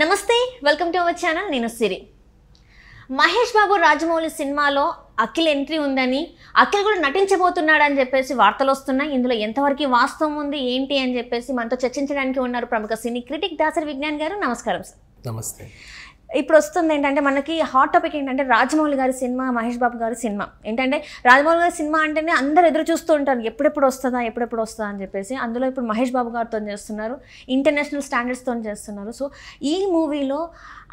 నమస్తే welcome to our channel నేను సిరి మహేష్ బాబు రాజమౌళి సినిమాలో అఖిల్ ఎంట్రీ ఉందని అఖిల్ కూడా నటించబోతున్నాడని చెప్పేసి వార్తలు వస్తున్నాయి ఇందులో ఎంతవరకు వాస్తవం ఉంది ఏంటి అని చెప్పేసి మనతో చర్చించడానికి ఉన్నారు ప్రముఖ సినీ క్రిటిక్ దాసరి విజ్ఞాన్ గారు నమస్కారం సార్ నమస్తే ఇప్పుడు వస్తుంది ఏంటంటే మనకి హాట్ టాపిక్ ఏంటంటే రాజమౌళి గారి సినిమా మహేష్ బాబు గారి సినిమా ఏంటంటే రాజమౌళి గారి సినిమా అంటేనే అందరు ఎదురు చూస్తూ ఉంటారు ఎప్పుడెప్పుడు వస్తుందా ఎప్పుడెప్పుడు వస్తుందా అని చెప్పేసి అందులో ఇప్పుడు మహేష్ బాబు గారితో చేస్తున్నారు ఇంటర్నేషనల్ స్టాండర్డ్స్తో చేస్తున్నారు సో ఈ మూవీలో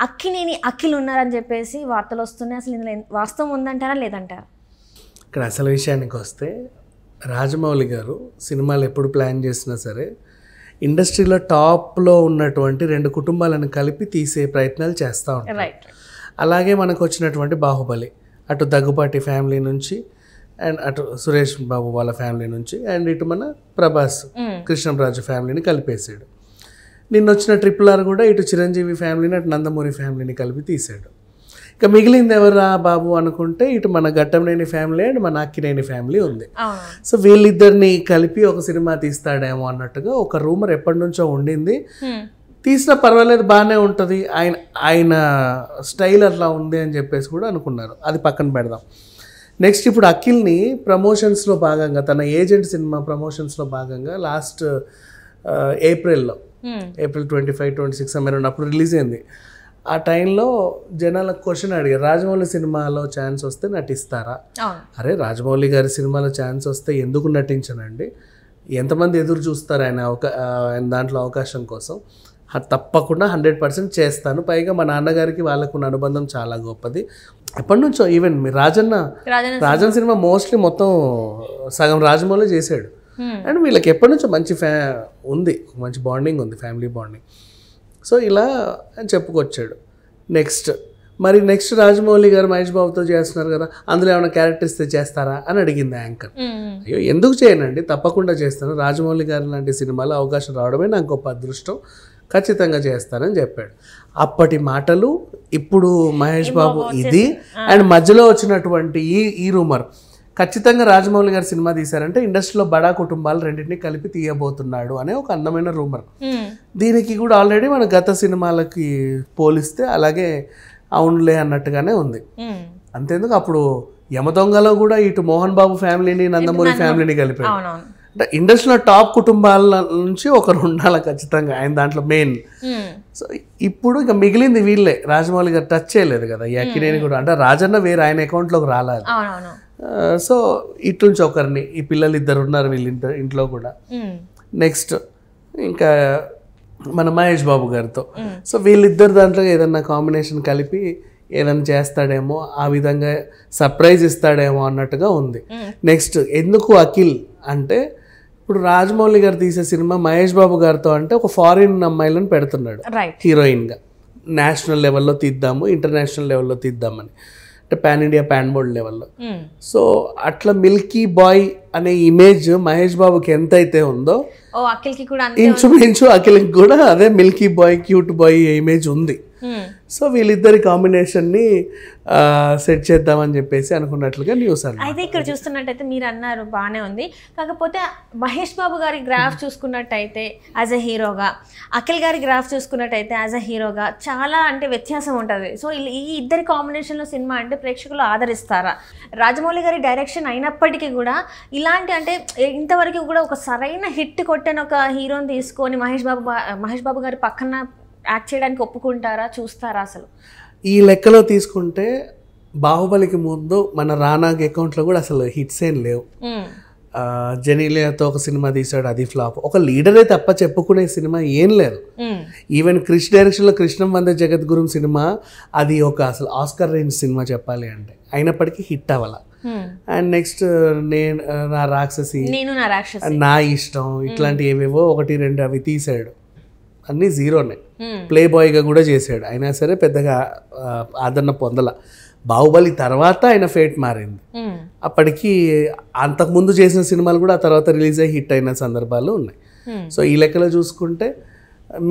అక్కినేని అఖిల్ ఉన్నారని చెప్పేసి వార్తలు వస్తున్నాయి అసలు ఇందులో వాస్తవం ఉందంటారా లేదంటారా ఇక్కడ అసలు విషయానికి వస్తే రాజమౌళి గారు సినిమాలు ఎప్పుడు ప్లాన్ చేసినా సరే ఇండస్ట్రీలో టాప్లో ఉన్నటువంటి రెండు కుటుంబాలను కలిపి తీసే ప్రయత్నాలు చేస్తూ ఉంటాయి అలాగే మనకు వచ్చినటువంటి బాహుబలి అటు దగ్గుపాటి ఫ్యామిలీ నుంచి అండ్ అటు సురేష్ బాబు వాళ్ళ ఫ్యామిలీ నుంచి అండ్ ఇటు మన ప్రభాస్ hmm. కృష్ణంరాజు ఫ్యామిలీని కలిపేశాడు నిన్న వచ్చిన ట్రిపుల్ ఆర్ కూడా ఇటు చిరంజీవి ఫ్యామిలీని అటు నందమూరి ఫ్యామిలీని కలిపి తీసాడు ఇక మిగిలింది ఎవరా బాబు అనుకుంటే ఇటు మన లేని ఫ్యామిలీ అండ్ మన అక్కినేని ఫ్యామిలీ ఉంది సో వీళ్ళిద్దరిని కలిపి ఒక సినిమా తీస్తాడేమో అన్నట్టుగా ఒక రూమర్ ఎప్పటి నుంచో ఉండింది తీసినా పర్వాలేదు బాగానే ఉంటుంది ఆయన ఆయన స్టైల్ అట్లా ఉంది అని చెప్పేసి కూడా అనుకున్నారు అది పక్కన పెడదాం నెక్స్ట్ ఇప్పుడు అఖిల్ని ప్రమోషన్స్లో భాగంగా తన ఏజెంట్ సినిమా ప్రమోషన్స్లో భాగంగా లాస్ట్ ఏప్రిల్లో April twenty five twenty six అప్పుడు రిలీజ్ అయింది ఆ టైంలో జనాలకు క్వశ్చన్ అడిగారు రాజమౌళి సినిమాలో ఛాన్స్ వస్తే నటిస్తారా అరే రాజమౌళి గారి సినిమాలో ఛాన్స్ వస్తే ఎందుకు నటించనండి ఎంతమంది ఎదురు చూస్తారు ఆయన అవకా ఆయన దాంట్లో అవకాశం కోసం తప్పకుండా హండ్రెడ్ పర్సెంట్ చేస్తాను పైగా మా నాన్నగారికి వాళ్ళకున్న అనుబంధం చాలా గొప్పది ఎప్పటి నుంచో ఈవెన్ మీ రాజన్న రాజన్న సినిమా మోస్ట్లీ మొత్తం సగం రాజమౌళి చేశాడు అండ్ వీళ్ళకి ఎప్పటి నుంచో మంచి ఫ్యా ఉంది మంచి బాండింగ్ ఉంది ఫ్యామిలీ బాండింగ్ సో ఇలా అని చెప్పుకొచ్చాడు నెక్స్ట్ మరి నెక్స్ట్ రాజమౌళి గారు మహేష్ బాబుతో చేస్తున్నారు కదా అందులో ఏమైనా క్యారెక్టర్ ఇస్తే చేస్తారా అని అడిగింది యాంకర్ అయ్యో ఎందుకు చేయనండి తప్పకుండా చేస్తాను రాజమౌళి గారు లాంటి సినిమాలో అవకాశం రావడమే నాకు గొప్ప అదృష్టం ఖచ్చితంగా చేస్తానని చెప్పాడు అప్పటి మాటలు ఇప్పుడు మహేష్ బాబు ఇది అండ్ మధ్యలో వచ్చినటువంటి ఈ ఈ రూమర్ ఖచ్చితంగా రాజమౌళి గారు సినిమా తీశారంటే ఇండస్ట్రీలో బడా కుటుంబాలు రెండింటిని కలిపి తీయబోతున్నాడు అనే ఒక అందమైన రూమర్ దీనికి కూడా ఆల్రెడీ మన గత సినిమాలకి పోలిస్తే అలాగే అవునులే అన్నట్టుగానే ఉంది అంతేందుకు అప్పుడు యమదొంగలో కూడా ఇటు మోహన్ బాబు ఫ్యామిలీని నందమూరి ఫ్యామిలీని కలిపాడు అంటే ఇండస్ట్రీలో టాప్ కుటుంబాల నుంచి ఒకరు ఉండాలి ఖచ్చితంగా ఆయన దాంట్లో మెయిన్ సో ఇప్పుడు ఇంకా మిగిలింది వీళ్ళే రాజమౌళి గారు టచ్ చేయలేదు కదా ఈ అక్కినేని కూడా అంటే రాజన్న వేరే ఆయన అకౌంట్లోకి రాలేదు సో నుంచి ఒకరిని ఈ పిల్లలు ఇద్దరు ఉన్నారు వీళ్ళ ఇంట్లో కూడా నెక్స్ట్ ఇంకా మన మహేష్ బాబు గారితో సో వీళ్ళిద్దరు దాంట్లో ఏదన్నా కాంబినేషన్ కలిపి ఏదైనా చేస్తాడేమో ఆ విధంగా సర్ప్రైజ్ ఇస్తాడేమో అన్నట్టుగా ఉంది నెక్స్ట్ ఎందుకు అఖిల్ అంటే ఇప్పుడు రాజమౌళి గారు తీసే సినిమా మహేష్ బాబు గారితో అంటే ఒక ఫారిన్ అమ్మాయిలను పెడుతున్నాడు హీరోయిన్గా నేషనల్ లెవెల్లో తీద్దాము ఇంటర్నేషనల్ లెవెల్లో తీద్దామని అంటే పాన్ ఇండియా పాన్ బోర్డ్ లెవెల్లో సో అట్లా మిల్కీ బాయ్ అనే ఇమేజ్ మహేష్ బాబుకి ఎంత అయితే ఉందో ఇంచుమించు అఖిల్కి కూడా అదే milky boy cute boy image ఉంది hmm. సో వీళ్ళిద్దరి ని సెట్ చేద్దామని చెప్పేసి అనుకున్నట్లుగా న్యూస్ అన్న అయితే ఇక్కడ చూస్తున్నట్టయితే మీరు అన్నారు బాగానే ఉంది కాకపోతే మహేష్ బాబు గారి గ్రాఫ్ చూసుకున్నట్టయితే యాజ్ అ హీరోగా అఖిల్ గారి గ్రాఫ్ చూసుకున్నట్టయితే యాజ్ అ హీరోగా చాలా అంటే వ్యత్యాసం ఉంటుంది సో ఈ ఇద్దరి కాంబినేషన్లో సినిమా అంటే ప్రేక్షకులు ఆదరిస్తారా రాజమౌళి గారి డైరెక్షన్ అయినప్పటికీ కూడా ఇలాంటి అంటే ఇంతవరకు కూడా ఒక సరైన హిట్ కొట్టని ఒక హీరోని తీసుకొని మహేష్ బాబు మహేష్ బాబు గారి పక్కన యాక్ట్ చేయడానికి ఒప్పుకుంటారా చూస్తారా అసలు ఈ లెక్కలో తీసుకుంటే బాహుబలికి ముందు మన రానాగ్ అకౌంట్లో కూడా అసలు హిట్స్ ఏం లేవు జనీలియాతో ఒక సినిమా తీసాడు అది ఫ్లాప్ ఒక లీడరే తప్ప చెప్పుకునే సినిమా ఏం లేదు ఈవెన్ క్రిష్ డైరెక్షన్లో కృష్ణం వందే జగద్గురు సినిమా అది ఒక అసలు ఆస్కర్ రేంజ్ సినిమా చెప్పాలి అంటే అయినప్పటికీ హిట్ అవ్వాల అండ్ నెక్స్ట్ నేను నా రాక్షసి నా ఇష్టం ఇట్లాంటి ఏవేవో ఒకటి రెండు అవి తీసాడు అన్నీ జీరోనే ప్లే బాయ్గా కూడా చేశాడు అయినా సరే పెద్దగా ఆదరణ పొందల బాహుబలి తర్వాత ఆయన ఫేట్ మారింది అప్పటికి అంతకుముందు చేసిన సినిమాలు కూడా ఆ తర్వాత రిలీజ్ అయ్యి హిట్ అయిన సందర్భాలు ఉన్నాయి సో ఈ లెక్కలో చూసుకుంటే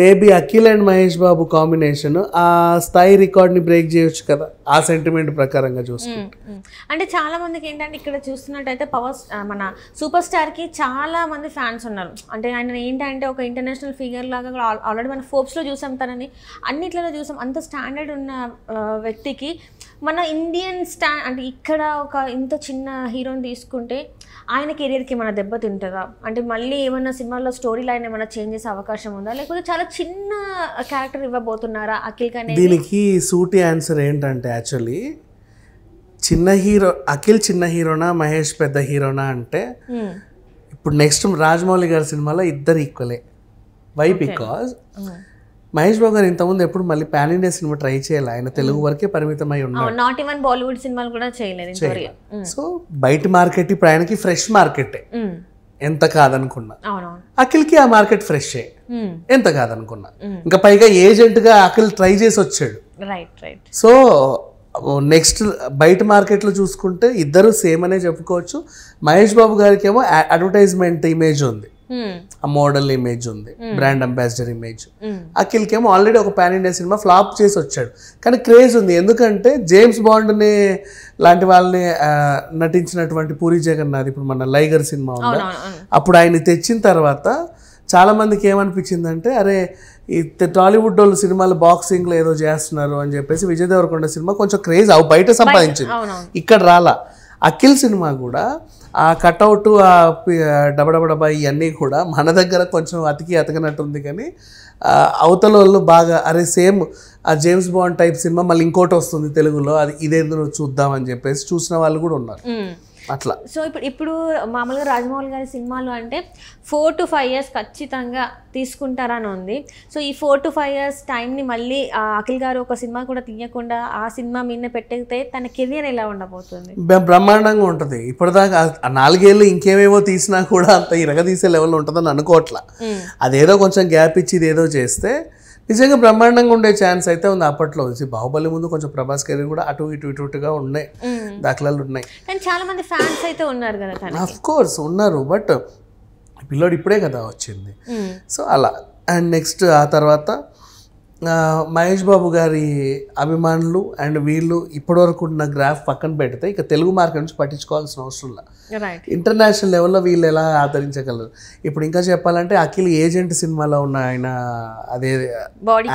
maybe Akhil and Mahesh Babu combination ఆ స్థాయి రికార్డ్ని బ్రేక్ చేయొచ్చు కదా ఆ సెంటిమెంట్ ప్రకారంగా చూసుకుంటే అంటే చాలా మందికి ఏంటంటే ఇక్కడ చూస్తున్నట్టయితే పవర్ మన సూపర్ స్టార్ కి చాలా మంది ఫ్యాన్స్ ఉన్నారు అంటే ఆయన ఏంటంటే ఒక ఇంటర్నేషనల్ ఫిగర్ లాగా కూడా ఆల్రెడీ ఫోర్స్ లో చూసాం తనని అన్నిట్లలో చూసాం అంత స్టాండర్డ్ ఉన్న వ్యక్తికి మన ఇండియన్ స్టా అంటే ఇక్కడ ఒక ఇంత చిన్న హీరోని తీసుకుంటే ఆయన కెరీర్కి ఏమైనా దెబ్బ తింటుందా అంటే మళ్ళీ ఏమైనా సినిమాలో స్టోరీ లైన్ ఏమైనా చేంజ్ చేసే అవకాశం ఉందా లేకపోతే చాలా చిన్న క్యారెక్టర్ ఇవ్వబోతున్నారా అఖిల్ కానీ దీనికి సూటి ఆన్సర్ ఏంటంటే యాక్చువల్లీ చిన్న హీరో అఖిల్ చిన్న హీరోనా మహేష్ పెద్ద హీరోనా అంటే hmm. ఇప్పుడు నెక్స్ట్ రాజమౌళి గారి సినిమాలో ఇద్దరు ఈక్వలే వై బికాజ్ మహేష్ బాబు గారు ఇంతకుముందు ఎప్పుడు మళ్ళీ పాన్ ఇండియా సినిమా ట్రై చేయాలి ఆయన తెలుగు వరకే పరిమితమై ఉన్నారు నాట్ ఈవెన్ బాలీవుడ్ సినిమాలు కూడా చేయలేదు సో బయట మార్కెట్ ప్రయాణికి ఫ్రెష్ మార్కెట్ ఎంత కాదనుకున్నా అఖిల్కి ఆ మార్కెట్ ఫ్రెష్ ఎంత కాదనుకున్నా ఇంకా పైగా ఏజెంట్ గా అఖిల్ ట్రై చేసి వచ్చాడు సో నెక్స్ట్ బయట మార్కెట్లో చూసుకుంటే ఇద్దరు సేమ్ అనే చెప్పుకోవచ్చు మహేష్ బాబు గారికి ఏమో అడ్వర్టైజ్మెంట్ ఇమేజ్ ఉంది Hmm. ఆ మోడల్ ఇమేజ్ ఉంది బ్రాండ్ అంబాసిడర్ ఇమేజ్ అఖిల్ కేమో ఆల్రెడీ ఒక పాన్ ఇండియా సినిమా ఫ్లాప్ చేసి వచ్చాడు కానీ క్రేజ్ ఉంది ఎందుకంటే జేమ్స్ బాండ్ని లాంటి వాళ్ళని నటించినటువంటి పూరి జగన్నాథ్ ఇప్పుడు మన లైగర్ సినిమా ఉంది అప్పుడు ఆయన తెచ్చిన తర్వాత చాలామందికి ఏమనిపించిందంటే అరే ఈ టాలీవుడ్ వాళ్ళు సినిమాలు లో ఏదో చేస్తున్నారు అని చెప్పేసి విజయ్ దేవరకొండ సినిమా కొంచెం క్రేజ్ అవు బయట సంపాదించింది ఇక్కడ రాలా అఖిల్ సినిమా కూడా ఆ కటౌట్ ఆ డబడబడబా ఇవన్నీ కూడా మన దగ్గర కొంచెం అతికి ఉంది కానీ అవతల వాళ్ళు బాగా అరే సేమ్ ఆ జేమ్స్ బాండ్ టైప్ సినిమా మళ్ళీ ఇంకోటి వస్తుంది తెలుగులో అది ఇదేదో చూద్దామని చెప్పేసి చూసిన వాళ్ళు కూడా ఉన్నారు అట్లా సో ఇప్పుడు ఇప్పుడు మామూలుగా రాజమౌళి గారి సినిమాలు అంటే ఫోర్ టు ఫైవ్ ఇయర్స్ ఖచ్చితంగా తీసుకుంటారని ఉంది సో ఈ ఫోర్ టు ఫైవ్ ఇయర్స్ టైంని మళ్ళీ అఖిల్ గారు ఒక సినిమా కూడా తీయకుండా ఆ సినిమా మీద పెట్టితే తన కెరియర్ ఎలా ఉండబోతుంది బ్రహ్మాండంగా ఉంటుంది ఇప్పటిదాకా నాలుగేళ్ళు ఇంకేమేమో తీసినా కూడా అంత తీసే లెవెల్ ఉంటుందని అనుకోవట్లా అదేదో కొంచెం గ్యాప్ ఇచ్చి ఇదేదో చేస్తే నిజంగా బ్రహ్మాండంగా ఉండే ఛాన్స్ అయితే ఉంది అప్పట్లో బాహుబలి ముందు కొంచెం ప్రభాస్ కెరీర్ కూడా అటు ఇటు ఇటు ఇటుగా ఉన్నాయి దాఖలాలు ఉన్నాయి చాలా మంది అయితే ఉన్నారు ఆఫ్ కోర్స్ ఉన్నారు బట్ పిల్లోడు ఇప్పుడే కదా వచ్చింది సో అలా అండ్ నెక్స్ట్ ఆ తర్వాత మహేష్ బాబు గారి అభిమానులు అండ్ వీళ్ళు ఇప్పటివరకు ఉన్న గ్రాఫ్ పక్కన పెడితే ఇక తెలుగు మార్కెట్ నుంచి పట్టించుకోవాల్సిన అవసరం లేదు ఇంటర్నేషనల్ లెవెల్లో వీళ్ళు ఎలా ఆదరించగలరు ఇప్పుడు ఇంకా చెప్పాలంటే అఖిల్ ఏజెంట్ సినిమాలో ఉన్న ఆయన అదే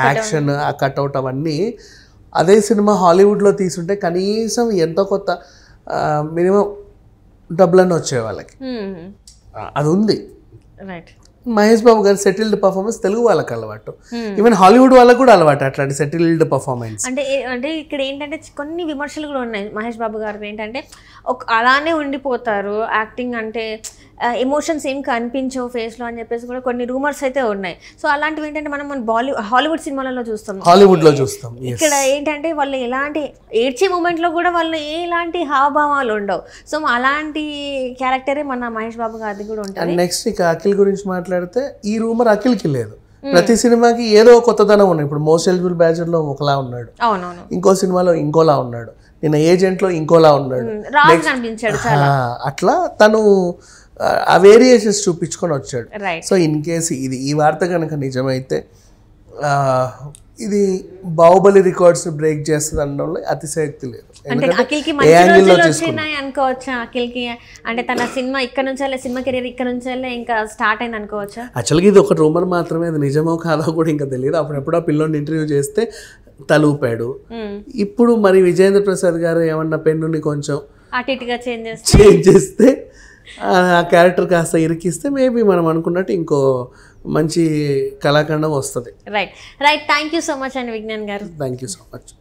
యాక్షన్ ఆ కట్అవుట్ అవన్నీ అదే సినిమా హాలీవుడ్లో తీసుంటే కనీసం ఎంతో కొత్త మినిమం డబ్బులన్నీ వచ్చే వాళ్ళకి hmm. అది ఉంది రైట్ మహేష్ బాబు గారి సెటిల్డ్ పర్ఫార్మెన్స్ తెలుగు వాళ్ళకి అలవాటు ఈవెన్ hmm. హాలీవుడ్ వాళ్ళకి కూడా అలవాటు అట్లాంటి సెటిల్డ్ పర్ఫార్మెన్స్ అంటే అంటే ఇక్కడ ఏంటంటే కొన్ని విమర్శలు కూడా ఉన్నాయి మహేష్ బాబు గారు ఏంటంటే ఒక అలానే ఉండిపోతారు యాక్టింగ్ అంటే ఎమోషన్స్ ఏం కనిపించవు ఫేస్లో అని చెప్పేసి కూడా కొన్ని రూమర్స్ అయితే ఉన్నాయి సో అలాంటివి ఏంటంటే మనం మన బాలీవుడ్ హాలీవుడ్ సినిమాలలో చూస్తాం హాలీవుడ్ లో చూస్తాం ఇక్కడ ఏంటంటే వాళ్ళు ఎలాంటి ఏడ్చే మూమెంట్ లో కూడా వాళ్ళు ఎలాంటి హావభావాలు ఉండవు సో అలాంటి క్యారెక్టరే మన మహేష్ బాబు గారి కూడా ఉంటారు నెక్స్ట్ ఇక అఖిల్ గురించి మాట్లాడితే ఈ రూమర్ అఖిల్కి లేదు hmm. ప్రతి సినిమాకి ఏదో కొత్తదనం ఉన్నాయి ఇప్పుడు మోస్ట్ ఎలిజిబుల్ బ్యాచర్ లో ఒకలా ఉన్నాడు ఇంకో సినిమాలో ఇంకోలా ఉన్నాడు నిన్న ఏజెంట్ లో ఇంకోలా ఉన్నాడు hmm. అట్లా తను ఆ వేరియేషన్స్ చూపించుకొని వచ్చాడు సో ఇన్ కేసు ఇది ఈ వార్త కనుక నిజమైతే ఇది బాహుబలి రికార్డ్స్ బ్రేక్ చేస్తుంది అనడంలో అతిశయక్తి లేదు అంటే అఖిల్కి అనుకోవచ్చా అఖిల్కి అంటే తన సినిమా ఇక్కడ నుంచి సినిమా కెరీర్ ఇక్కడ నుంచి ఇంకా స్టార్ట్ అయింది అనుకోవచ్చా యాక్చువల్గా ఇది ఒక రూమర్ మాత్రమే అది నిజమో కాదో కూడా ఇంకా తెలియదు అప్పుడప్పుడు ఆ పిల్లోని ఇంటర్వ్యూ చేస్తే తలూపాడు hmm. ఇప్పుడు మరి విజయేంద్ర ప్రసాద్ గారు ఏమన్నా పెన్నుని కొంచెం అటు ఇటుగా చేంజ్ చేస్తే ఆ క్యారెక్టర్ కాస్త ఇరికిస్తే మేబీ మనం అనుకున్నట్టు ఇంకో మంచి కళాఖండం వస్తుంది right right thank you so much అండి విజ్ఞాన్ గారు థ్యాంక్ యూ సో మచ్